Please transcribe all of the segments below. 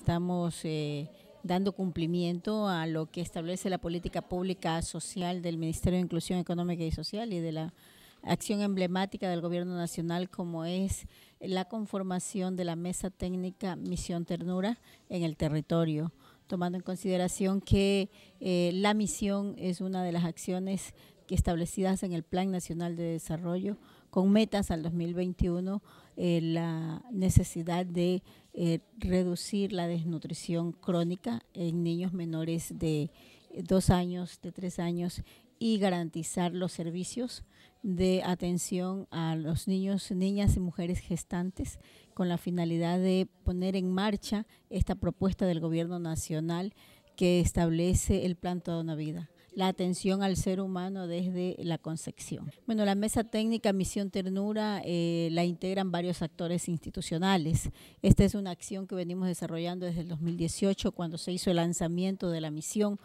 estamos eh, dando cumplimiento a lo que establece la política pública social del Ministerio de Inclusión Económica y Social y de la acción emblemática del Gobierno Nacional como es la conformación de la Mesa Técnica Misión Ternura en el territorio, tomando en consideración que eh, la misión es una de las acciones que establecidas en el Plan Nacional de Desarrollo con metas al 2021 eh, la necesidad de eh, reducir la desnutrición crónica en niños menores de dos años, de tres años y garantizar los servicios de atención a los niños, niñas y mujeres gestantes con la finalidad de poner en marcha esta propuesta del gobierno nacional que establece el plan Toda una Vida la atención al ser humano desde la concepción. Bueno, la mesa técnica Misión Ternura eh, la integran varios actores institucionales. Esta es una acción que venimos desarrollando desde el 2018 cuando se hizo el lanzamiento de la misión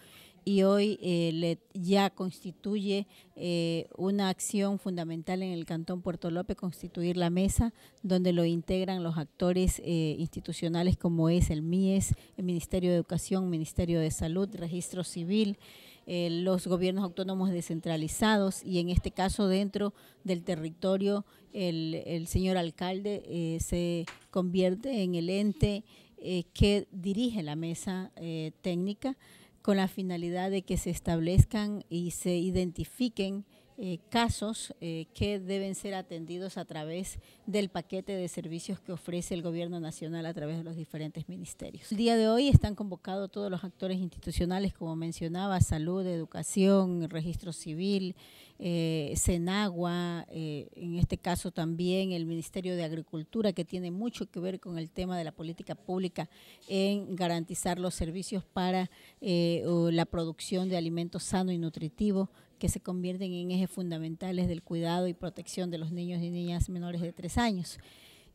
y hoy eh, ya constituye eh, una acción fundamental en el Cantón Puerto López, constituir la mesa donde lo integran los actores eh, institucionales como es el MIES, el Ministerio de Educación, Ministerio de Salud, Registro Civil, los gobiernos autónomos descentralizados y en este caso dentro del territorio el señor alcalde se convierte en el ente que dirige la mesa técnica con la finalidad de que se establezcan y se identifiquen eh, casos eh, que deben ser atendidos a través del paquete de servicios que ofrece el gobierno nacional a través de los diferentes ministerios. El día de hoy están convocados todos los actores institucionales, como mencionaba, salud, educación, registro civil, eh, Senagua, eh, en este caso también el Ministerio de Agricultura, que tiene mucho que ver con el tema de la política pública en garantizar los servicios para eh, la producción de alimentos sano y nutritivo que se convierten en ejes fundamentales del cuidado y protección de los niños y niñas menores de tres años.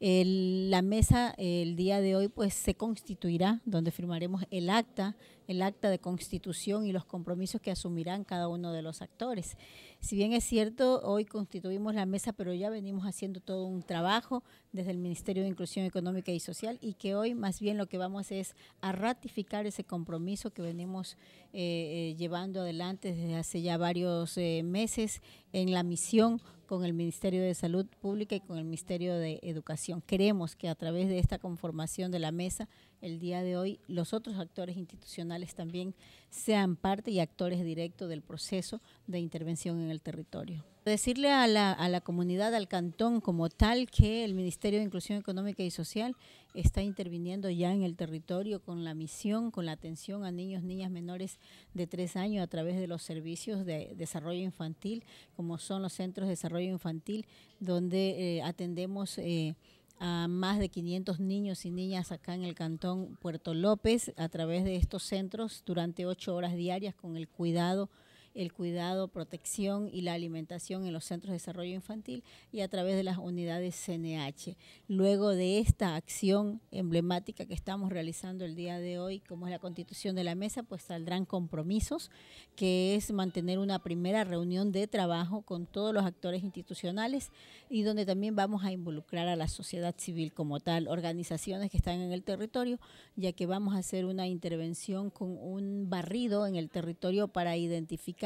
la mesa el día de hoy pues se constituirá, donde firmaremos el acta el acta de constitución y los compromisos que asumirán cada uno de los actores. Si bien es cierto, hoy constituimos la mesa, pero ya venimos haciendo todo un trabajo desde el Ministerio de Inclusión Económica y Social y que hoy más bien lo que vamos a hacer es a ratificar ese compromiso que venimos eh, eh, llevando adelante desde hace ya varios eh, meses en la misión con el Ministerio de Salud Pública y con el Ministerio de Educación. Creemos que a través de esta conformación de la mesa, el día de hoy, los otros actores institucionales también sean parte y actores directos del proceso de intervención en el territorio. Decirle a la, comunidad, al cantón como tal, que el Ministerio de Inclusión Económica y Social está interviniendo ya en el territorio con la misión, con la atención a niños, niñas menores de tres años a través de los servicios de desarrollo infantil, como son los centros de desarrollo infantil, donde eh, atendemos... Eh, a más de 500 niños y niñas acá en el cantón Puerto López a través de estos centros durante ocho horas diarias con el cuidado el cuidado, protección y la alimentación en los centros de desarrollo infantil y a través de las unidades CNH. Luego de esta acción emblemática que estamos realizando el día de hoy, como es la constitución de la mesa, pues saldrán compromisos, que es mantener una primera reunión de trabajo con todos los actores institucionales y donde también vamos a involucrar a la sociedad civil como tal, organizaciones que están en el territorio, ya que vamos a hacer una intervención con un barrido en el territorio para identificar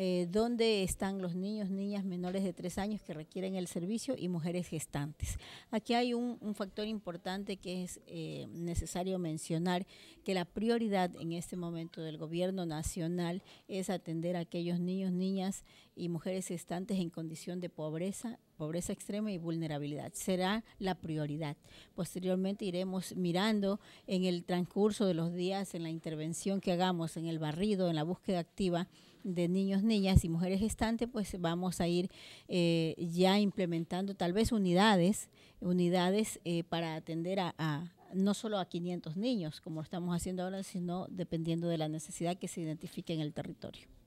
eh, dónde están los niños, niñas menores de tres años que requieren el servicio y mujeres gestantes. Aquí hay un, factor importante que es eh, necesario mencionar, que la prioridad en este momento del gobierno nacional es atender a aquellos niños, niñas y mujeres gestantes en condición de pobreza pobreza extrema y vulnerabilidad. Será la prioridad. Posteriormente iremos mirando en el transcurso de los días, en la intervención que hagamos, en el barrido, en la búsqueda activa de niños, niñas y mujeres gestantes, pues vamos a ir eh, ya implementando tal vez unidades, unidades eh, para atender a, no solo a 500 niños, como estamos haciendo ahora, sino dependiendo de la necesidad que se identifique en el territorio.